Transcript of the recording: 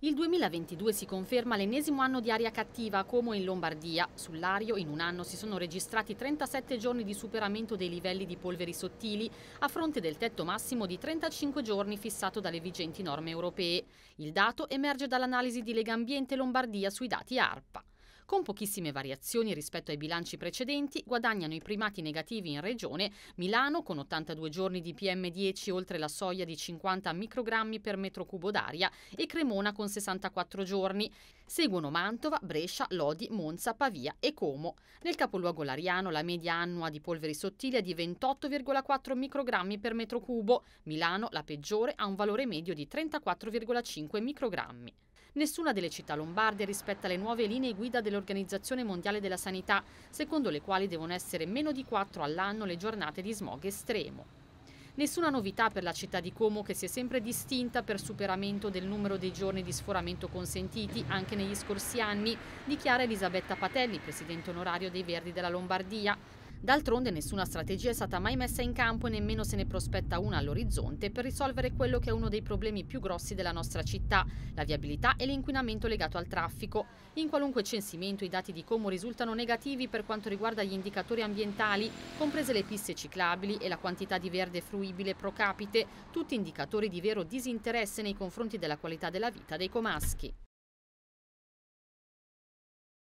Il 2022 si conferma l'ennesimo anno di aria cattiva come in Lombardia. Sull'Ario in un anno si sono registrati 37 giorni di superamento dei livelli di polveri sottili a fronte del tetto massimo di 35 giorni fissato dalle vigenti norme europee. Il dato emerge dall'analisi di Legambiente Lombardia sui dati ARPA. Con pochissime variazioni rispetto ai bilanci precedenti, guadagnano i primati negativi in regione Milano con 82 giorni di PM10 oltre la soglia di 50 microgrammi per metro cubo d'aria e Cremona con 64 giorni. Seguono Mantova, Brescia, Lodi, Monza, Pavia e Como. Nel capoluogo lariano la media annua di polveri sottili è di 28,4 microgrammi per metro cubo. Milano, la peggiore, ha un valore medio di 34,5 microgrammi. Nessuna delle città lombarde rispetta le nuove linee guida dell'Organizzazione Mondiale della Sanità, secondo le quali devono essere meno di 4 all'anno le giornate di smog estremo. Nessuna novità per la città di Como che si è sempre distinta per superamento del numero dei giorni di sforamento consentiti anche negli scorsi anni, dichiara Elisabetta Patelli, presidente onorario dei Verdi della Lombardia. D'altronde nessuna strategia è stata mai messa in campo e nemmeno se ne prospetta una all'orizzonte per risolvere quello che è uno dei problemi più grossi della nostra città, la viabilità e l'inquinamento legato al traffico. In qualunque censimento i dati di Como risultano negativi per quanto riguarda gli indicatori ambientali, comprese le piste ciclabili e la quantità di verde fruibile pro capite, tutti indicatori di vero disinteresse nei confronti della qualità della vita dei comaschi.